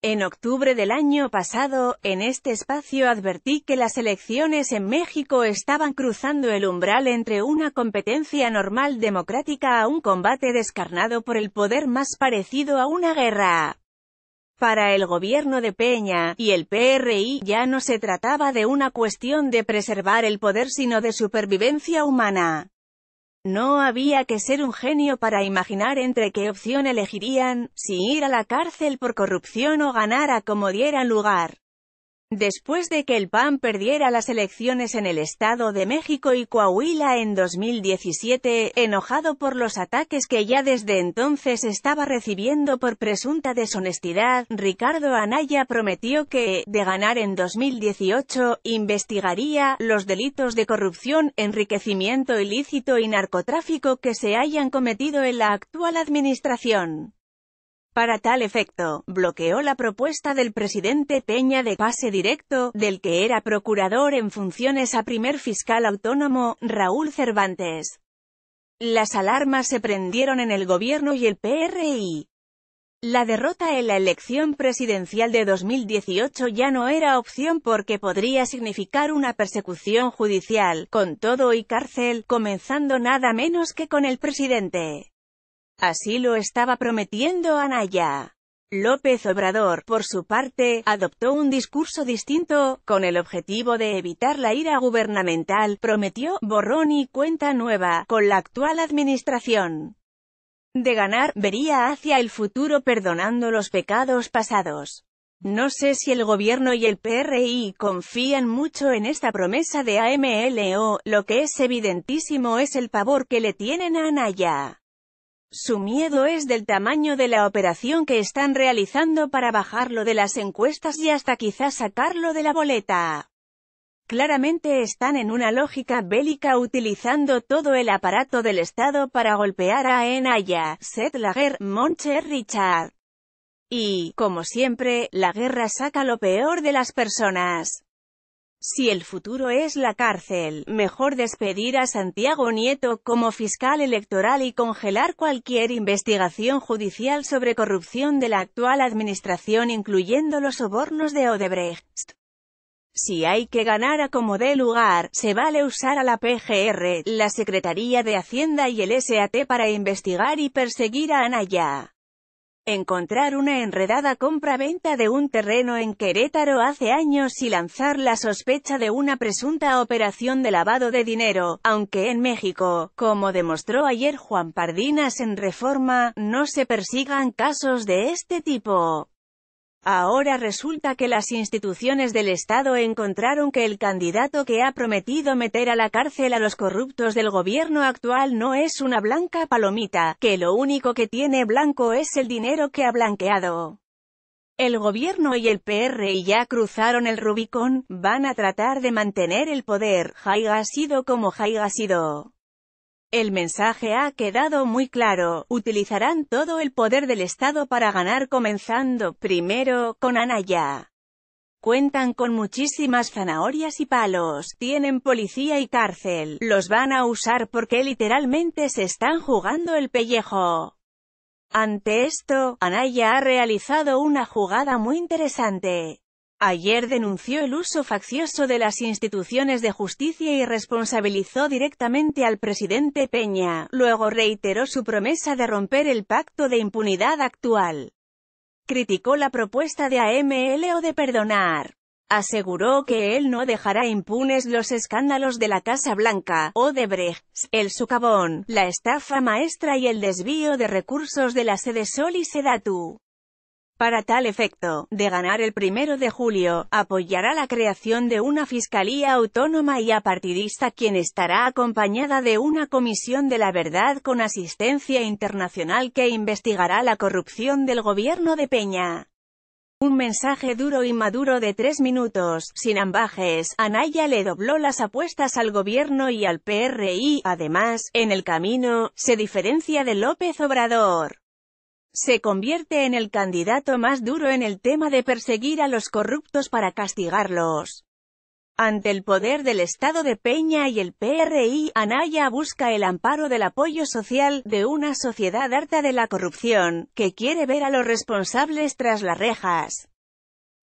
En octubre del año pasado, en este espacio advertí que las elecciones en México estaban cruzando el umbral entre una competencia normal democrática a un combate descarnado por el poder más parecido a una guerra. Para el gobierno de Peña, y el PRI, ya no se trataba de una cuestión de preservar el poder sino de supervivencia humana. No había que ser un genio para imaginar entre qué opción elegirían, si ir a la cárcel por corrupción o ganar a como dieran lugar. Después de que el PAN perdiera las elecciones en el Estado de México y Coahuila en 2017, enojado por los ataques que ya desde entonces estaba recibiendo por presunta deshonestidad, Ricardo Anaya prometió que, de ganar en 2018, investigaría los delitos de corrupción, enriquecimiento ilícito y narcotráfico que se hayan cometido en la actual administración. Para tal efecto, bloqueó la propuesta del presidente Peña de pase directo, del que era procurador en funciones a primer fiscal autónomo, Raúl Cervantes. Las alarmas se prendieron en el gobierno y el PRI. La derrota en la elección presidencial de 2018 ya no era opción porque podría significar una persecución judicial, con todo y cárcel, comenzando nada menos que con el presidente. Así lo estaba prometiendo Anaya. López Obrador, por su parte, adoptó un discurso distinto, con el objetivo de evitar la ira gubernamental, prometió borrón y cuenta nueva, con la actual administración. De ganar, vería hacia el futuro perdonando los pecados pasados. No sé si el gobierno y el PRI confían mucho en esta promesa de AMLO, lo que es evidentísimo es el pavor que le tienen a Anaya. Su miedo es del tamaño de la operación que están realizando para bajarlo de las encuestas y hasta quizás sacarlo de la boleta. Claramente están en una lógica bélica utilizando todo el aparato del Estado para golpear a Enaya, Seth Lager, Moncher Richard. Y, como siempre, la guerra saca lo peor de las personas. Si el futuro es la cárcel, mejor despedir a Santiago Nieto como fiscal electoral y congelar cualquier investigación judicial sobre corrupción de la actual administración incluyendo los sobornos de Odebrecht. Si hay que ganar a como dé lugar, se vale usar a la PGR, la Secretaría de Hacienda y el SAT para investigar y perseguir a Anaya encontrar una enredada compra-venta de un terreno en Querétaro hace años y lanzar la sospecha de una presunta operación de lavado de dinero, aunque en México, como demostró ayer Juan Pardinas en Reforma, no se persigan casos de este tipo. Ahora resulta que las instituciones del Estado encontraron que el candidato que ha prometido meter a la cárcel a los corruptos del gobierno actual no es una blanca palomita, que lo único que tiene blanco es el dinero que ha blanqueado. El gobierno y el PRI ya cruzaron el Rubicón, van a tratar de mantener el poder, Jaiga ha sido como Jaiga ha sido. El mensaje ha quedado muy claro, utilizarán todo el poder del Estado para ganar comenzando, primero, con Anaya. Cuentan con muchísimas zanahorias y palos, tienen policía y cárcel, los van a usar porque literalmente se están jugando el pellejo. Ante esto, Anaya ha realizado una jugada muy interesante. Ayer denunció el uso faccioso de las instituciones de justicia y responsabilizó directamente al presidente Peña, luego reiteró su promesa de romper el pacto de impunidad actual. Criticó la propuesta de AML o de perdonar. Aseguró que él no dejará impunes los escándalos de la Casa Blanca, o de Odebrecht, el sucabón, la estafa maestra y el desvío de recursos de la sede Sol y Sedatu. Para tal efecto, de ganar el primero de julio, apoyará la creación de una fiscalía autónoma y apartidista quien estará acompañada de una comisión de la verdad con asistencia internacional que investigará la corrupción del gobierno de Peña. Un mensaje duro y maduro de tres minutos, sin ambajes, Anaya le dobló las apuestas al gobierno y al PRI, además, en el camino, se diferencia de López Obrador se convierte en el candidato más duro en el tema de perseguir a los corruptos para castigarlos. Ante el poder del Estado de Peña y el PRI, Anaya busca el amparo del apoyo social, de una sociedad harta de la corrupción, que quiere ver a los responsables tras las rejas.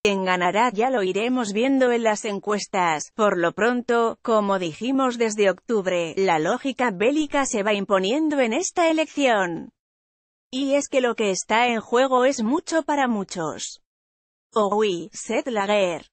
Quien ganará ya lo iremos viendo en las encuestas. Por lo pronto, como dijimos desde octubre, la lógica bélica se va imponiendo en esta elección. Y es que lo que está en juego es mucho para muchos. Oh oui, Seth Lager.